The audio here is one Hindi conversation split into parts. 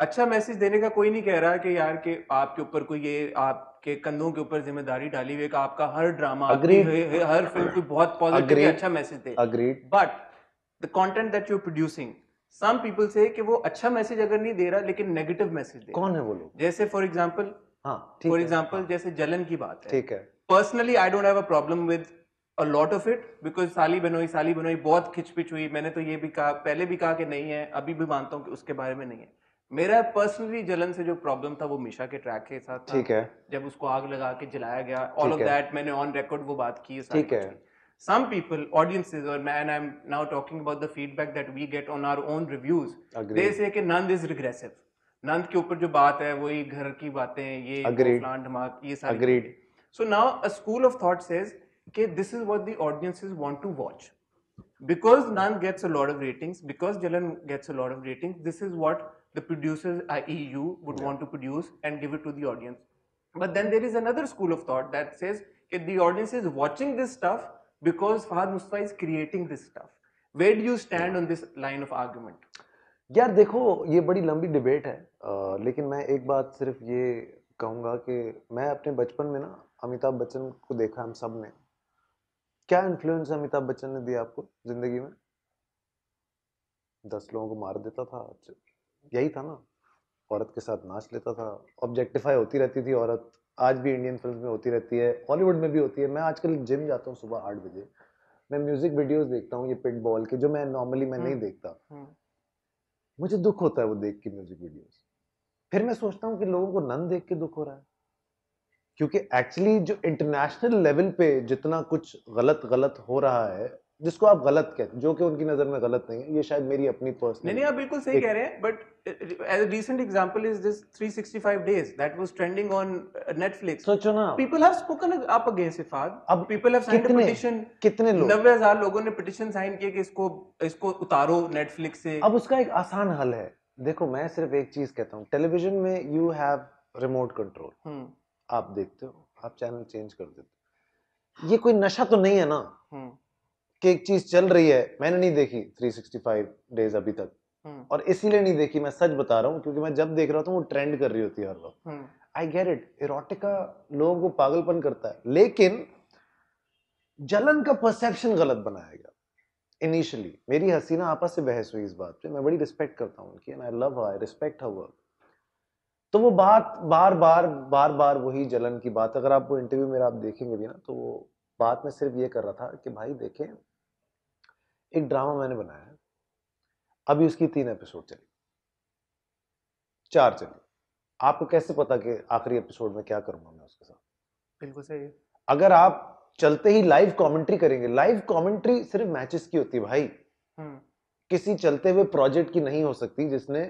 अच्छा मैसेज देने का कोई नहीं कह रहा कि यार के आपके ऊपर कोई ये आपके कंधों के ऊपर जिम्मेदारी डाली हुई है आपका हर ड्रामा हर फिल्म कोई बहुत पॉजिटिव अच्छा मैसेज दे agreed but the content that you producing some people से कि वो अच्छा मैसेज अगर नहीं दे रहा लेकिन नेगेटिव मैसेज दे कौन है वो लोग जैसे फॉर एग्जांपल हाँ फॉर एग्जांपल हाँ। जैसे जलन की बात है ठीक है personally I don't have a problem with a lot of it because साली बनोई साली बनोई बहुत खिचपिच हुई मैंने तो ये भी कहा पहले भी कहा कि नहीं है अभी भी मानता हूँ कि उसके बारे में नहीं है मेरा पर्सनली जलन से जो प्रॉब्लम था वो मिशा के ट्रैक के साथ ठीक है जब उसको आग लगा के जलाया गया ऑल ऑफ दैट मैंने ऑन रिकॉर्ड वो बात की ठीक है सम पीपल audiences और man I am now talking about the feedback that we get on our own reviews they say कि नंद इज रिग्रेसिव नंद के ऊपर जो बात है वही घर की बातें ये प्लांट मार्क ये सारी so now a school of thought says कि this is what the audiences want to watch Because Nan gets a lot of ratings, because Jalan gets a lot of ratings, this is what the producers, i.e. you, would yeah. want to produce and give it to the audience. But then there is another school of thought that says if the audience is watching this stuff because Fahad Mustafa is creating this stuff. Where do you stand on this line of argument? यार देखो ये बड़ी लंबी डिबेट है आ, लेकिन मैं एक बात सिर्फ ये कहूँगा कि मैं अपने बचपन में ना अमिताभ बच्चन को देखा हम सब ने क्या इन्फ्लुएंस अमिताभ बच्चन ने दिया आपको जिंदगी में दस लोगों को मार देता था यही था ना औरत के साथ नाच लेता था ऑब्जेक्टिफाई होती रहती थी औरत आज भी इंडियन फिल्म में होती रहती है हॉलीवुड में भी होती है मैं आजकल जिम जाता हूँ सुबह आठ बजे मैं म्यूजिक वीडियोस देखता हूँ ये पिट बॉल के जो मैं नॉर्मली मैं नहीं हम्म, देखता हम्म। मुझे दुख होता है वो देख के म्यूजिक वीडियोस फिर मैं सोचता हूँ कि लोगों को नन देख के दुख हो रहा है क्योंकि एक्चुअली जो इंटरनेशनल लेवल पे जितना कुछ गलत गलत हो रहा है जिसको आप गलत कहते जो कि उनकी नज़र में गलत नहीं है ये शायद मेरी अपनी पर्सनल नहीं नहीं आप बिल्कुल सही कह रहे हैं but as a recent example is this 365 days that was trending on Netflix सोचो ना people have spoken up against इफाद अब people have sign a petition कितने लोग 90000 लोगों ने पिटीशन साइन किया कि इसको इसको उतारो नेटफ्लिक्स से अब उसका एक आसान हल है देखो मैं सिर्फ एक चीज कहता हूं टेलीविजन में यू हैव रिमोट कंट्रोल आप देखते हो आप चैनल चेंज कर देते हो ये कोई नशा तो नहीं है ना हम्म। कि एक चीज चल रही है मैंने नहीं देखी 365 डेज अभी तक हम्म। और इसीलिए नहीं देखी मैं सच बता रहा हूँ क्योंकि मैं जब देख रहा था वो ट्रेंड कर रही होती है हर वक्त आई गेट इट इरोटिका लोगों को पागलपन करता है लेकिन जलन का परसेप्शन गलत बनाया गया इनिशियली मेरी हसीना आपस से बहस हुई इस बात पे मैं बड़ी रिस्पेक्ट करता हूँ उनकी and I love I respect her work तो वो बात बार बार बार बार वही जलन की बात अगर आप वो इंटरव्यू में आप देखेंगे भी ना तो वो बात में सिर्फ ये कर रहा था कि भाई देखें एक ड्रामा मैंने बनाया है अभी उसकी तीन एपिसोड चली चार चली आपको कैसे पता कि आखिरी एपिसोड में क्या करूंगा मैं उसके साथ बिल्कुल सही है अगर आप चलते ही लाइव कमेंट्री करेंगे लाइव कमेंट्री सिर्फ मैचेस की होती है भाई हम्म। किसी चलते हुए प्रोजेक्ट की नहीं हो सकती जिसने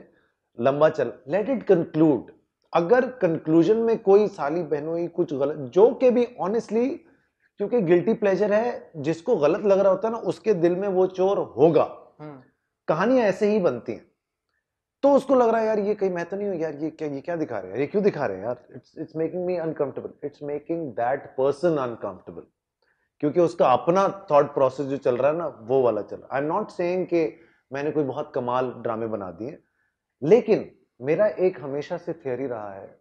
लंबा चल लेट इट कंक्लूड अगर कंक्लूजन में कोई साली बहनोई कुछ गलत जो के भी ऑनेस्टली क्योंकि गिल्टी प्लेजर है जिसको गलत लग रहा होता है ना उसके दिल में वो चोर होगा हम्म। कहानियां ऐसे ही बनती हैं तो उसको लग रहा है यार ये कहीं मैं तो नहीं हूं यार ये क्या ये क्या दिखा रहे हैं ये क्यों दिखा रहे हैं यार it's it's making me uncomfortable it's making that person uncomfortable क्योंकि उसका अपना थॉट प्रोसेस जो चल रहा है ना वो वाला चल रहा है आई एम नॉट सेइंग कि मैंने कोई बहुत कमाल ड्रामे बना दिए लेकिन मेरा एक हमेशा से थियोरी रहा है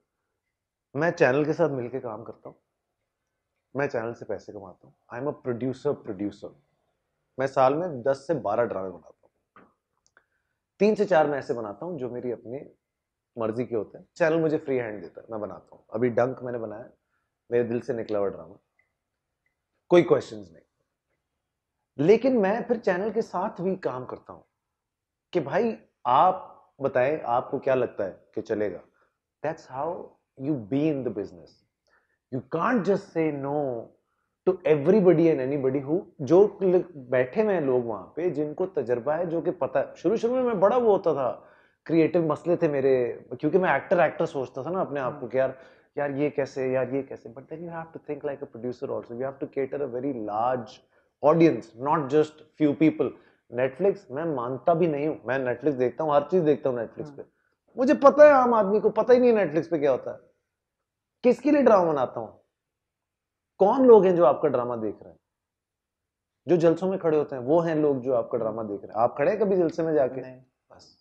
मैं चैनल के साथ मिलकर काम करता हूं मैं चैनल से पैसे कमाता हूं I am a producer producer मैं साल में दस से बारह ड्रामे बनाता हूं तीन से चार मैं ऐसे बनाता हूं जो मेरी अपनी मर्जी के होते हैं चैनल मुझे फ्री हैंड देता है मैं बनाता हूं अभी डंक मैंने बनाया मेरे दिल से निकला हुआ ड्रामा कोई क्वेश्चन नहीं लेकिन मैं फिर चैनल के साथ भी काम करता हूं कि भाई आप बताएं आपको क्या लगता है कि चलेगा that's how you be in the business you can't just say no to everybody and anybody who जो बैठे हुए हैं लोग वहां पे जिनको तजर्बा है जो कि पता शुरू शुरू में मैं बड़ा वो होता था क्रिएटिव मसले थे मेरे क्योंकि मैं एक्टर एक्टर सोचता था ना अपने आप को हम्म। कि यार यार ये कैसे यार ये कैसे but then you have to think like a producer also you have to cater a very large audience not just few people Netflix मैं मानता भी नहीं हूँ मैं नेटफ्लिक्स देखता हूँ हर चीज देखता हूँ हाँ। नेटफ्लिक्स पे मुझे पता है आम आदमी को पता ही नहीं नेटफ्लिक्स पे क्या होता है किसके लिए ड्रामा बनाता हूँ कौन लोग हैं जो आपका ड्रामा देख रहे हैं जो जलसों में खड़े होते हैं वो हैं लोग जो आपका ड्रामा देख रहे हैं आप खड़े हैं कभी जलसे में जाके बस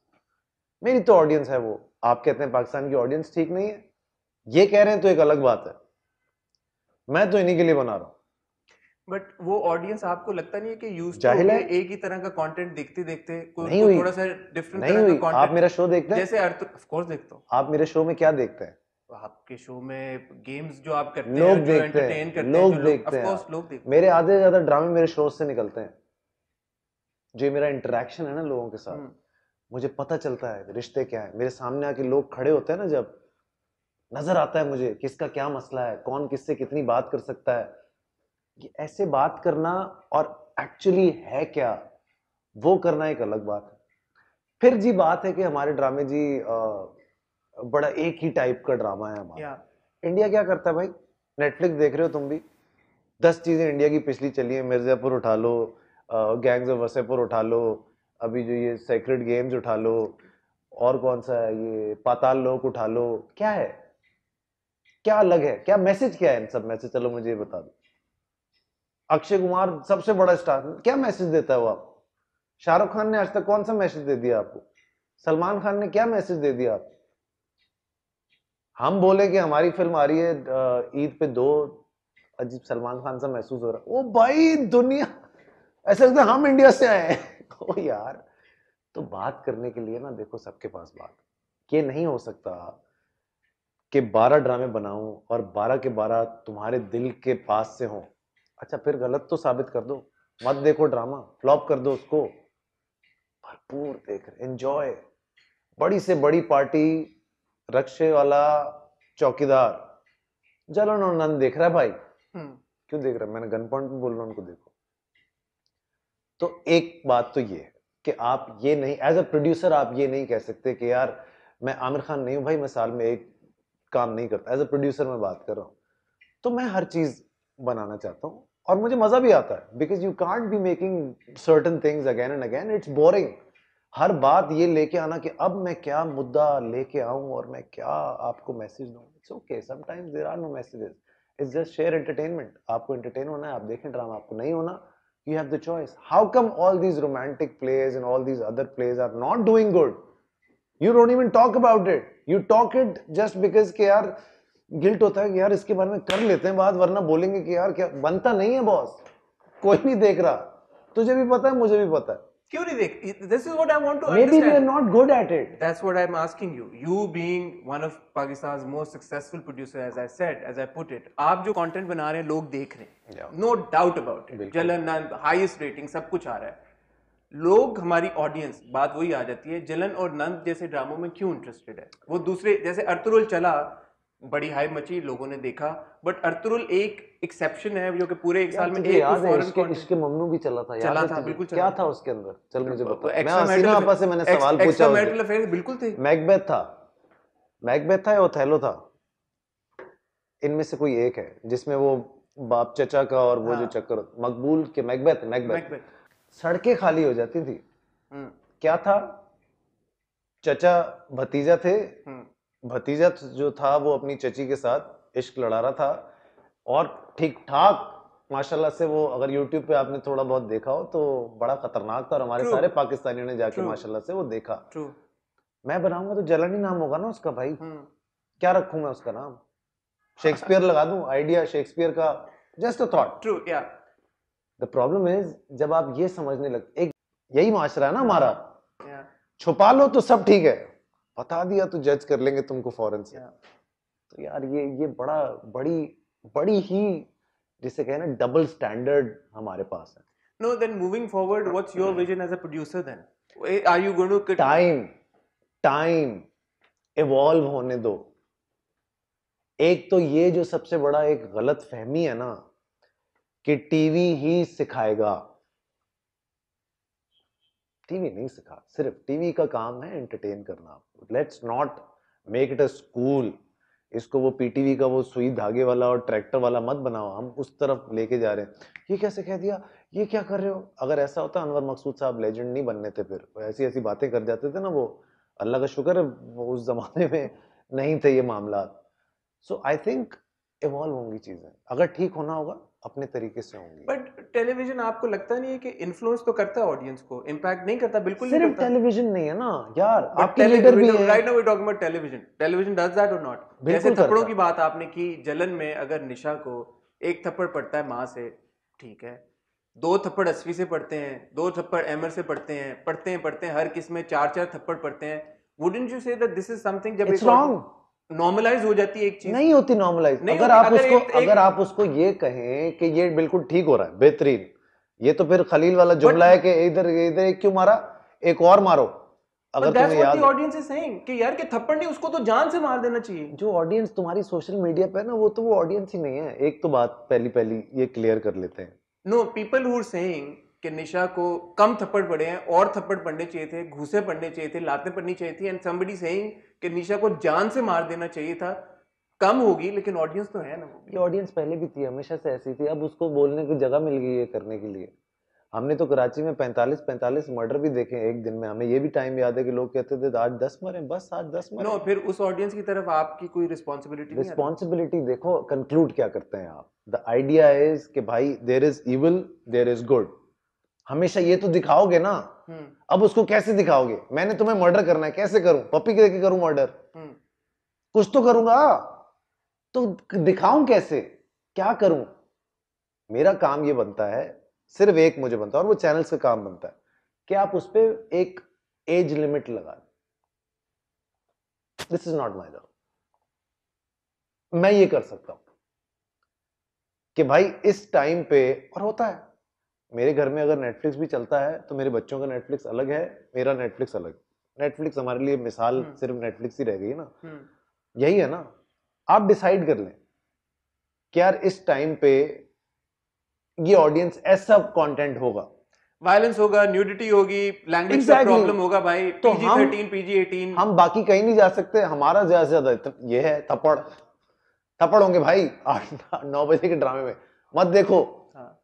मेरी तो ऑडियंस है वो आप कहते हैं पाकिस्तान की ऑडियंस ठीक नहीं है ये कह रहे हैं तो एक अलग बात है मैं तो इन्हीं के लिए बना रहा हूं बट वो ऑडियंस आपको लगता नहीं है कि यूज जाहिल एक ही तरह का कंटेंट देखते देखते कोई को थोड़ा सा डिफरेंट नहीं तरह का आप मेरा शो देखते हैं जैसे अर्थ ऑफ कोर्स देखता हूं आप मेरे शो में क्या देखते हैं आपके शो में गेम्स जो आप करते हैं लोग देखते हैं करते लोग हैं, देखते हैं लोग देखते मेरे आधे से ज्यादा ड्रामे मेरे शो से निकलते हैं जो मेरा इंटरेक्शन है ना लोगों के साथ हम्म। मुझे पता चलता है रिश्ते क्या है मेरे सामने आके लोग खड़े होते हैं ना जब नजर आता है मुझे किसका क्या मसला है कौन किससे कितनी बात कर सकता है कि ऐसे बात करना और एक्चुअली है क्या वो करना एक अलग बात है फिर जी बात है कि हमारे ड्रामे जी बड़ा एक ही टाइप का ड्रामा है हमारा इंडिया क्या करता है भाई नेटफ्लिक्स देख रहे हो तुम भी दस चीज़ें इंडिया की पिछली चली है मिर्ज़ापुर उठा लो गैंग्स ऑफ वसेपुर उठा लो अभी जो ये सेक्रेट गेम्स उठा लो और कौन सा है ये पाताल लोक उठा लो क्या है क्या अलग है क्या मैसेज क्या है इन सब मैसेज चलो मुझे ये बता दो अक्षय कुमार सबसे बड़ा स्टार क्या मैसेज देता है वो आपको शाहरुख खान ने आज तक कौन सा मैसेज दे दिया आपको सलमान खान ने क्या मैसेज दे दिया आपको हम बोले कि हमारी फिल्म आ रही है ईद पे दो अजीब सलमान खान सा महसूस हो रहा है ओ भाई दुनिया ऐसा लगता है हम इंडिया से आए ओ यार तो बात करने के लिए ना देखो सबके पास बात ये नहीं हो सकता कि बारह ड्रामे बनाऊं और बारह के बारह तुम्हारे दिल के पास से हों अच्छा फिर गलत तो साबित कर दो मत देखो ड्रामा फ्लॉप कर दो उसको भरपूर देख रहे एंजॉय बड़ी से बड़ी पार्टी रक्षे वाला चौकीदार जल और नंद देख रहा है भाई हम्म। क्यों देख रहा है मैंने गन पॉइंट बोल रहा उनको देखो तो एक बात तो ये है कि आप ये नहीं एज अ प्रोड्यूसर आप ये नहीं कह सकते कि यार मैं आमिर खान नहीं हूं भाई मैं साल में एक काम नहीं करता एज अ प्रोड्यूसर मैं बात कर रहा हूं तो मैं हर चीज बनाना चाहता हूँ और मुझे मज़ा भी आता है because you can't be making certain things again and again it's boring हर बात ये लेके आना कि अब मैं क्या मुद्दा लेके आऊं और मैं क्या आपको मैसेज दूँ it's okay sometimes there are no messages it's just sheer entertainment आपको एंटरटेन होना है आप देखें ड्रामा आपको नहीं होना you have the choice how come all these romantic plays and all these other plays are not doing good you don't even talk about it you talk it just because के yaar गिल्ट होता है कि यार इसके बारे में कर लेते हैं बात वरना बोलेंगे कि यार क्या बनता नहीं है बॉस कोई नहीं देख रहा तुझे भी पता है मुझे भी पता है क्यों नहीं देख this is what I want to maybe we are not good at it that's what I am asking you you being one of Pakistan's most successful producer as I said as I put it आप जो कंटेंट बना रहे हैं लोग देख रहे हैं no doubt about it Jalan highest rating सब कुछ आ रहा है लोग हमारी ऑडियंस बात वही आ जाती है जलन और नंद जैसे ड्रामों में क्यों इंटरेस्टेड है वो दूसरे जैसे अर्तुरुल चला बड़ी हाई मची लोगों ने देखा बट अर्तुरुल एक एक्सेप्शन है जो कि पूरे एक साल में एक याद है इसके, इसके ममनू भी चला था चला था बिल्कुल क्या था उसके अंदर चल मुझे बताओ मैं हसीना आपा से मैंने सवाल पूछा मेटल अफेयर बिल्कुल थे मैकबेथ था मैकबेथ था या ओथेलो था इनमें से कोई एक है जिसमें वो बाप चचा का और वो जो हाँ। चक्कर मकबूल के मैकबेथ मैकबेथ सड़कें खाली हो जाती थी हम्म। क्या था चचा भतीजा थे हम्म। भतीजा जो था वो अपनी चची के साथ इश्क लड़ा रहा था और ठीक ठाक माशाल्लाह से वो अगर यूट्यूब पे आपने थोड़ा बहुत देखा हो तो बड़ा खतरनाक था और हमारे True. सारे पाकिस्तानियों ने जाके माशाल्लाह से वो देखा True. मैं बनाऊंगा तो जलन ही नाम होगा ना उसका भाई hmm. क्या रखू मैं उसका नाम शेक्सपियर लगा दू आइडिया शेक्सपियर का जस्ट अ थॉट ट्रू या द प्रॉब्लम इज जब आप ये समझने लगते एक यही माशरा है ना हमारा yeah. छुपा लो तो सब ठीक है बता दिया तो जज कर लेंगे तुमको फौरन से तो यार ये ये बड़ा बड़ी बड़ी ही जिसे कहें ना डबल स्टैंडर्ड हमारे पास है no then moving forward what's your vision as a producer then are you going to time time evolve होने दो एक तो ये जो सबसे बड़ा एक गलत फहमी है ना कि टीवी ही सिखाएगा टीवी नहीं सिखा सिर्फ टीवी का काम है एंटरटेन करना let's not make it a school इसको वो पीटीवी का वो सुई धागे वाला और ट्रैक्टर वाला मत बनाओ हम उस तरफ लेके जा रहे हैं ये कैसे कह दिया ये क्या कर रहे हो अगर ऐसा होता अनवर मकसूद साहब लेजेंड नहीं बनने थे फिर ऐसी ऐसी बातें कर जाते थे ना वो अल्लाह का शुक्र है उस ज़माने में नहीं थे ये मामला सो आई थिंक इवॉल्व होंगी चीज़ें अगर ठीक होना होगा अपने तरीके से होंगी बट टेलीविजन आपको लगता नहीं है कि इन्फ्लुएंस तो करता है ऑडियंस को इम्पैक्ट नहीं करता बिल्कुल सिर्फ टेलीविजन नहीं है ना यार आप लीडर भी हैं right now we talking about television television does that और नॉट जैसे थप्पड़ों की बात आपने की जलन में अगर निशा को एक थप्पड़ पड़ता है माँ से ठीक है दो थप्पड़ अस्वी से पड़ते हैं दो थप्पड़ एमर से पड़ते हैं पढ़ते हैं पढ़ते हैं हर किस में चार चार थप्पड़ पड़ते हैं wouldn't you say that this is something जब इट्स रॉन्ग नॉर्मलाइज हो जाती है एक चीज नहीं होती नॉर्मलाइज अगर, अगर आप उसको एक, अगर एक, आप उसको ये कहें कि ये बिल्कुल ठीक हो रहा है बेहतरीन ये तो फिर खलील वाला जुमला है कि इधर इधर एक क्यों मारा एक और मारो अगर तुम्हें याद ऑडियंस इज सेइंग कि यार के थप्पड़ नहीं उसको तो जान से मार देना चाहिए जो ऑडियंस तुम्हारी सोशल मीडिया पे ना वो तो वो ऑडियंस ही नहीं है एक तो बात पहली पहली ये क्लियर कर लेते हैं no people who are saying कि निशा को कम थप्पड़ पड़े हैं और थप्पड़ पड़ने चाहिए थे घूसे पड़ने चाहिए थे लातें पड़नी चाहिए थी एंड समबडी सेइंग कि निशा को जान से मार देना चाहिए था कम होगी लेकिन ऑडियंस तो है ना ये ऑडियंस पहले भी थी हमेशा से ऐसी थी अब उसको बोलने की जगह मिल गई है करने के लिए हमने तो कराची में 45 45 मर्डर भी देखे एक दिन में हमें ये भी टाइम याद है कि लोग कहते थे आज दस मरे बस आज दस मरे नो no, फिर उस ऑडियंस की तरफ आपकी कोई रिस्पॉन्सिबिलिटी रिस्पॉन्सिबिलिटी देखो कंक्लूड क्या करते हैं आप द आइडिया इज कि भाई there is evil there is good हमेशा ये तो दिखाओगे ना हम्म। अब उसको कैसे दिखाओगे मैंने तुम्हें मर्डर करना है कैसे करूं पप्पी के देखे करूं मर्डर हम्म। कुछ तो करूंगा तो दिखाऊं कैसे क्या करूं मेरा काम ये बनता है सिर्फ एक मुझे बनता है और वो चैनल्स का काम बनता है कि आप उस पर एक एज लिमिट लगा this is not my job मैं ये कर सकता हूं कि भाई इस टाइम पे और होता है मेरे घर में अगर नेटफ्लिक्स भी चलता है तो मेरे बच्चों का नेटफ्लिक्स अलग है मेरा नेटफ्लिक्स अलग नेटफ्लिक्स हमारे लिए मिसाल हम्म। सिर्फ नेटफ्लिक्स ही रह गई ना हम्म। यही है ना आप डिसाइड कर लें कि यार इस टाइम पे ये ऑडियंस ऐसा कंटेंट होगा वायलेंस होगा न्यूडिटी होगी लैंग्वेज का प्रॉब्लम होगा भाई तो PG हम, 13 PG 18 हम बाकी कहीं नहीं जा सकते हमारा ज्यादा से ज्यादा ये है थप्पड़ थप्पड़ होंगे भाई आठ नौ बजे के ड्रामे में मत देखो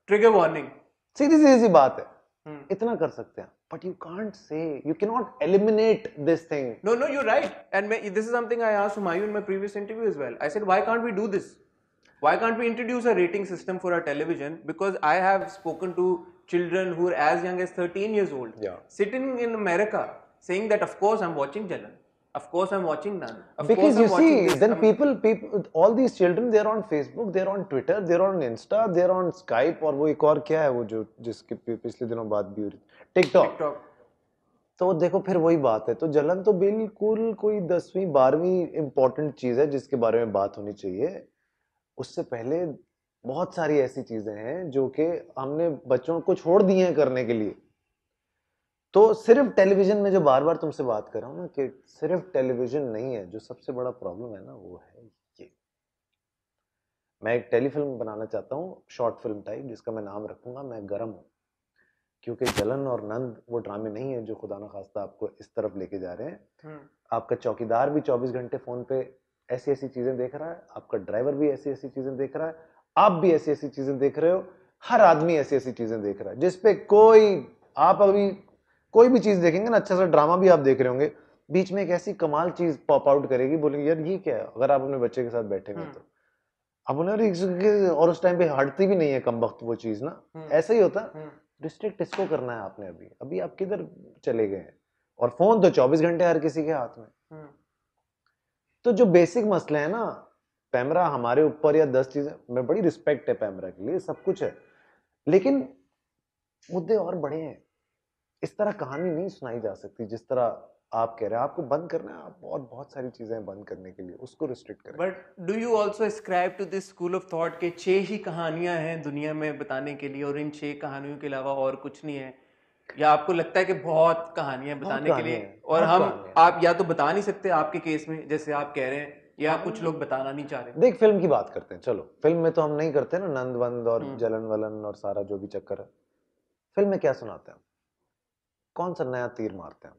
ट्रिगर हाँ। वार्निंग सीधी सीधी सी बात है Hmm. इतना कर सकते हैं but you can't say you can not eliminate this thing no no you right and मैं this is something I asked Humayun in my previous interview as well I said why can't we do this why can't we introduce a rating system for our television because I have spoken to children who are as young as 13 years old sitting in America saying that of course I am watching Jalan Of course, I'm watching none. Of because you I'm see, this. then I'm people, people, all these children, they're on Facebook, they're on Twitter, they're on Insta, they're on Skype, or वो एक और क्या है वो जो जिसके पिछले दिनों बात भी हो रही tiktok तो देखो फिर वही बात है तो जलन तो बिल्कुल कोई दसवीं बारहवीं इम्पोर्टेंट चीज़ है जिसके बारे में बात होनी चाहिए उससे पहले बहुत सारी ऐसी चीज़ें हैं जो कि हमने बच्चों को छोड़ दिए हैं करने के लिए तो सिर्फ टेलीविजन में जो बार बार तुमसे बात कर रहा हूँ ना कि सिर्फ टेलीविजन नहीं है जो सबसे बड़ा प्रॉब्लम है ना वो है ये मैं एक टेलीफिल्म बनाना चाहता हूँ शॉर्ट फिल्म टाइप जिसका मैं नाम रखूंगा मैं गर्म हूँ क्योंकि जलन और नंद वो ड्रामे नहीं है जो खुदा ना खास्ता आपको इस तरफ लेके जा रहे हैं हम्म। आपका चौकीदार भी 24 घंटे फोन पे ऐसी ऐसी चीजें देख रहा है आपका ड्राइवर भी ऐसी ऐसी चीजें देख रहा है आप भी ऐसी ऐसी चीजें देख रहे हो हर आदमी ऐसी ऐसी चीजें देख रहा है जिसपे कोई आप अभी कोई भी चीज़ देखेंगे ना अच्छा सा ड्रामा भी आप देख रहे होंगे बीच में एक ऐसी कमाल चीज़ पॉप आउट करेगी बोलेंगे यार ये क्या है अगर आप अपने बच्चे के साथ बैठे हम्म। तो अब उन्हें और उस टाइम पे हटती भी नहीं है कम वक्त वो चीज़ ना हम्म। ऐसा ही होता डिस्ट्रिक्ट हम्म। इसको करना है आपने अभी अभी आप किधर चले गए हैं और फोन तो चौबीस घंटे हर किसी के हाथ में तो जो बेसिक मसले है ना पैमरा हमारे ऊपर या दस चीजें में बड़ी रिस्पेक्ट है पैमरा के लिए सब कुछ है लेकिन मुद्दे और बड़े हैं इस तरह कहानी नहीं सुनाई जा सकती जिस तरह आप कह रहे हैं आपको बंद करना है आप बहुत बहुत सारी चीज़ें बंद करने के लिए उसको रिस्ट्रिक्ट करें but do you also subscribe to this school of thought के छः ही कहानियाँ हैं दुनिया में बताने के लिए और इन छः कहानियों के अलावा और कुछ नहीं है या आपको लगता है कि बहुत कहानियां बताने के लिए और हम आप या तो बता नहीं सकते आपके केस में जैसे आप कह रहे हैं या कुछ लोग बताना नहीं चाह रहे देख फिल्म की बात करते हैं चलो फिल्म में तो हम नहीं करते ना नंद वंद और हम्म। जलन वलन और सारा जो भी चक्कर है फिल्म में क्या सुनाते हैं कौन सा नया तीर मारते हैं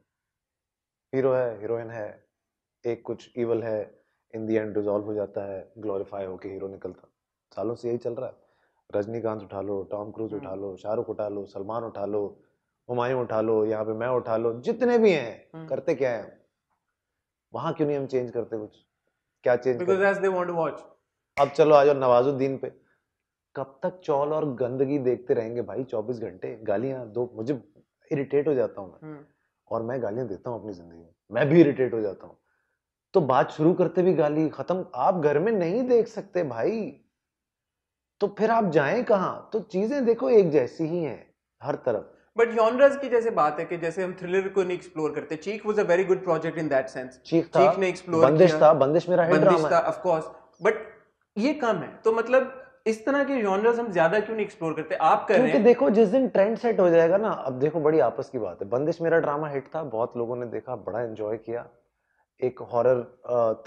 हीरो है हीरोइन है एक कुछ इवल है इन दी एंड रिजॉल्व हो जाता है ग्लोरीफाई होके हीरो निकलता सालों से यही चल रहा है रजनीकांत उठा लो टॉम क्रूज हाँ। उठा लो शाहरुख उठा लो सलमान उठा लो हुमायूं उठा लो यहाँ पे मैं उठा लो जितने भी हैं हाँ। करते क्या है वहां क्यों नहीं हम चेंज करते कुछ क्या change they want to watch अब चलो आ जाओ नवाजुद्दीन पे कब तक चौल और गंदगी देखते रहेंगे भाई 24 घंटे गालियां दो मुझे इरिटेट हो जाता हूँ मैं हम्म। और मैं गालियाँ देता हूँ अपनी ज़िंदगी में मैं भी इरिटेट हो जाता हूँ तो बात शुरू करते भी गाली ख़त्म आप घर में नहीं देख सकते भाई तो फिर आप जाएं कहाँ तो चीज़ें देखो एक जैसी ही हैं हर तरफ बट जॉनरस की जैसे बात है कि जैसे हम थ्रिलर को नहीं एक्सप्लोर करते Cheekh was a very good project in that sense Cheekh था चीक ने एक्सप्लोर बंदिश था बंदिश मेरा हिट ड्रामा है ऑफ कोर्स बट ये कम है तो मतलब इस तरह के जॉनर्स हम ज्यादा क्यों नहीं एक्सप्लोर करते आप कर रहे हैं देखो जिस दिन ट्रेंड सेट हो जाएगा ना अब देखो बड़ी आपस की बात है बंदिश मेरा ड्रामा हिट था बहुत लोगों ने देखा बड़ा एंजॉय किया एक हॉरर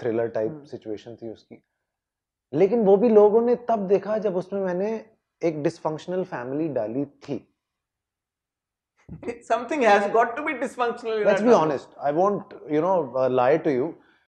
थ्रिलर टाइप सिचुएशन थी उसकी लेकिन वो भी लोगों ने तब देखा जब उसमें मैंने एक डिसफंक्शनल फैमिली डाली थी something has got to be dysfunctional let's be honest i won't you know uh, lie to you